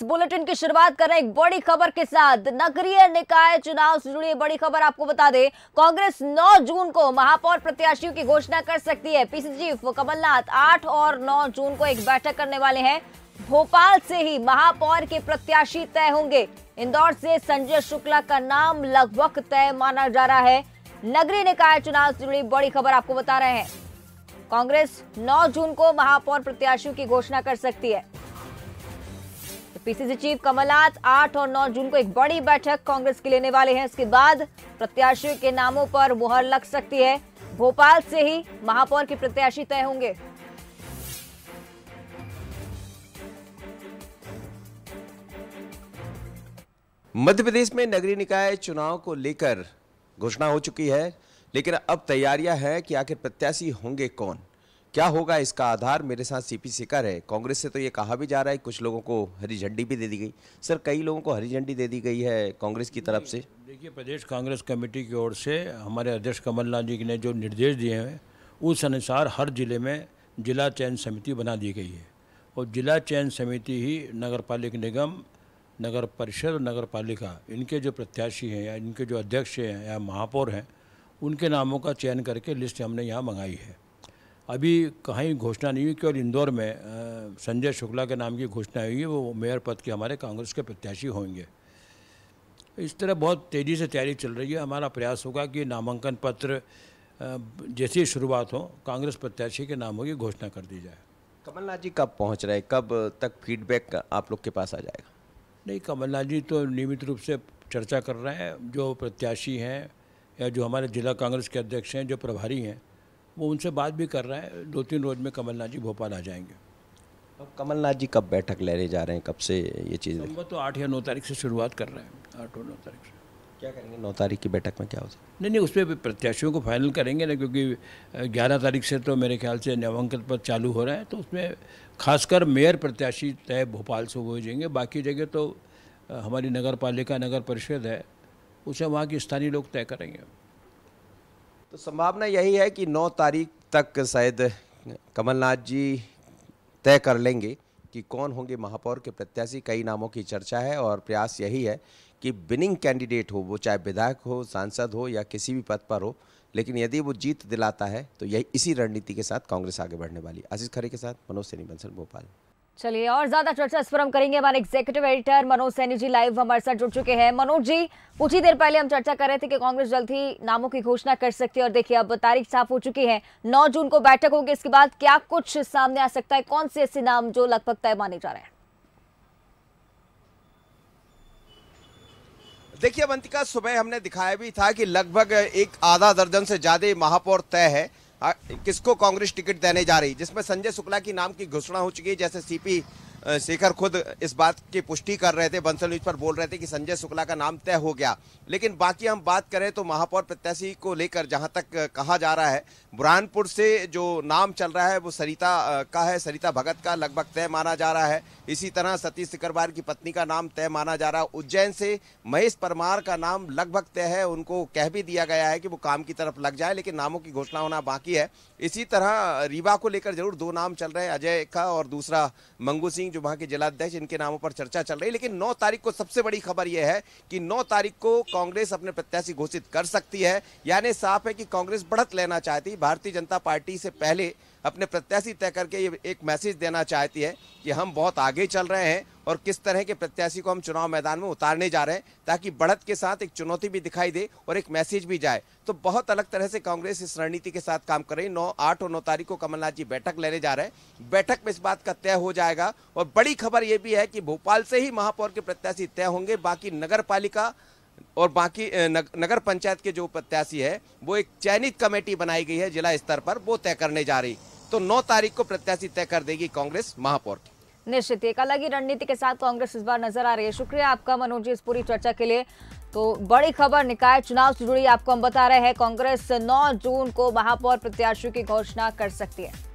इस बुलेटिन की शुरुआत कर रहे हैं एक बड़ी खबर के साथ नगरीय निकाय चुनाव से जुड़ी बड़ी खबर आपको बता दें कांग्रेस 9 जून को महापौर प्रत्याशियों की घोषणा कर सकती है पीसी चीफ कमलनाथ 8 और 9 जून को एक बैठक करने वाले हैं भोपाल से ही महापौर के प्रत्याशी तय होंगे इंदौर से संजय शुक्ला का नाम लगभग तय माना जा रहा है नगरीय निकाय चुनाव से जुड़ी बड़ी खबर आपको बता रहे हैं कांग्रेस 9 जून को महापौर प्रत्याशियों की घोषणा कर सकती है पीसीसी चीफ कमलनाथ आठ और नौ जून को एक बड़ी बैठक कांग्रेस की लेने वाले हैं इसके बाद प्रत्याशियों के नामों पर मुहर लग सकती है भोपाल से ही महापौर के प्रत्याशी तय होंगे मध्य प्रदेश में नगरीय निकाय चुनाव को लेकर घोषणा हो चुकी है लेकिन अब तैयारियां हैं कि आखिर प्रत्याशी होंगे कौन क्या होगा इसका आधार मेरे साथ सीपी सिकर है कांग्रेस से तो ये कहा भी जा रहा है कुछ लोगों को हरी झंडी भी दे दी गई सर कई लोगों को हरी झंडी दे दी गई है कांग्रेस की तरफ से देखिए प्रदेश कांग्रेस कमेटी की ओर से हमारे अध्यक्ष कमलनाथ जी ने जो निर्देश दिए हैं उस अनुसार हर जिले में जिला चयन समिति बना दी गई है और जिला चयन समिति ही नगर पालिक निगम नगर परिषद नगर पालिका इनके जो प्रत्याशी हैं या इनके जो अध्यक्ष हैं या महापौर हैं उनके नामों का चयन करके लिस्ट हमने यहाँ मंगाई है अभी कहीं घोषणा नहीं हुई केवल इंदौर में संजय शुक्ला के नाम की घोषणा हुई है वो मेयर पद के हमारे कांग्रेस के प्रत्याशी होंगे इस तरह बहुत तेज़ी से तैयारी चल रही है हमारा प्रयास होगा कि नामांकन पत्र जैसी शुरुआत हो कांग्रेस प्रत्याशी के नामों की घोषणा कर दी जाए कमलनाथ जी कब पहुंच रहे कब तक फीडबैक आप लोग के पास आ जाएगा नहीं कमलनाथ जी तो नियमित रूप से चर्चा कर रहे हैं जो प्रत्याशी हैं या जो हमारे जिला कांग्रेस के अध्यक्ष हैं जो प्रभारी हैं वो उनसे बात भी कर रहा है दो तीन रोज़ में कमलनाथ जी भोपाल आ जाएंगे अब कमलनाथ जी कब बैठक लेने जा रहे हैं कब से ये चीज़ वो तो आठ या नौ तारीख से शुरुआत कर रहे हैं आठ और नौ तारीख से क्या करेंगे नौ तारीख की बैठक में क्या होता है नहीं नहीं उसमें प्रत्याशियों को फाइनल करेंगे ना क्योंकि ग्यारह तारीख से तो मेरे ख्याल से नामांकन पत्र चालू हो रहा है तो उसमें खासकर मेयर प्रत्याशी तय भोपाल से हो जाएंगे बाकी जगह तो हमारी नगर पालिका नगर परिषद है उसे वहाँ के स्थानीय लोग तय करेंगे तो संभावना यही है कि 9 तारीख तक शायद कमलनाथ जी तय कर लेंगे कि कौन होंगे महापौर के प्रत्याशी कई नामों की चर्चा है और प्रयास यही है कि विनिंग कैंडिडेट हो वो चाहे विधायक हो सांसद हो या किसी भी पद पर हो लेकिन यदि वो जीत दिलाता है तो यही इसी रणनीति के साथ कांग्रेस आगे बढ़ने वाली आशीष खरे के साथ मनोज सैनी बंसल भोपाल चलिए और ज्यादा चर्चा इस पर हम करेंगे हमारे executive editor Manoj Saini ji live हमारे साथ जुड़ चुके हैं मनोज जी कुछ ही देर पहले हम चर्चा कर रहे थे कि कांग्रेस जल्द ही नामों की घोषणा कर सकती है और देखिए अब तारीख साफ हो चुकी है 9 जून को बैठक होगी इसके बाद क्या कुछ सामने आ सकता है कौन से ऐसे नाम जो लगभग तय माने जा रहे हैं देखिए अवंतिका सुबह हमने दिखाया भी था कि लगभग एक आधा दर्जन से ज्यादा महापौर तय है किसको कांग्रेस टिकट देने जा रही जिसमें संजय शुक्ला की नाम की घोषणा हो चुकी है जैसे सीपी शेखर खुद इस बात की पुष्टि कर रहे थे बंसल न्यूज पर बोल रहे थे कि संजय शुक्ला का नाम तय हो गया लेकिन बाकी हम बात करें तो महापौर प्रत्याशी को लेकर जहां तक कहा जा रहा है बुरहानपुर से जो नाम चल रहा है वो सरिता का है सरिता भगत का लगभग तय माना जा रहा है इसी तरह सतीश सिकरवार की पत्नी का नाम तय माना जा रहा है उज्जैन से महेश परमार का नाम लगभग तय है उनको कह भी दिया गया है कि वो काम की तरफ लग जाए लेकिन नामों की घोषणा होना बाकी है इसी तरह रीवा को लेकर जरूर दो नाम चल रहे हैं अजय का और दूसरा मंगू सिंह सिंह जो वहां के जिलाध्यक्ष इनके नामों पर चर्चा चल रही है लेकिन 9 तारीख को सबसे बड़ी खबर यह है कि 9 तारीख को कांग्रेस अपने प्रत्याशी घोषित कर सकती है यानी साफ है कि कांग्रेस बढ़त लेना चाहती भारतीय जनता पार्टी से पहले अपने प्रत्याशी तय करके ये एक मैसेज देना चाहती है कि हम बहुत आगे चल रहे हैं और किस तरह के प्रत्याशी को हम चुनाव मैदान में उतारने जा रहे हैं ताकि बढ़त के साथ एक चुनौती भी दिखाई दे और एक मैसेज भी जाए तो बहुत अलग तरह से कांग्रेस इस रणनीति के साथ काम कर रही नौ आठ और नौ तारीख को कमलनाथ जी बैठक लेने जा रहे हैं बैठक में इस बात का तय हो जाएगा और बड़ी खबर यह भी है कि भोपाल से ही महापौर के प्रत्याशी तय होंगे बाकी नगर पालिका और बाकी नगर पंचायत के जो प्रत्याशी है वो एक चयनित कमेटी बनाई गई है जिला स्तर पर वो तय करने जा रही तो 9 तारीख को प्रत्याशी तय कर देगी कांग्रेस महापौर निश्चित एक अलग ही रणनीति के साथ कांग्रेस इस बार नजर आ रही है शुक्रिया आपका मनोज जी इस पूरी चर्चा के लिए तो बड़ी खबर निकाय चुनाव से जुड़ी आपको हम बता रहे हैं कांग्रेस 9 जून को महापौर प्रत्याशियों की घोषणा कर सकती है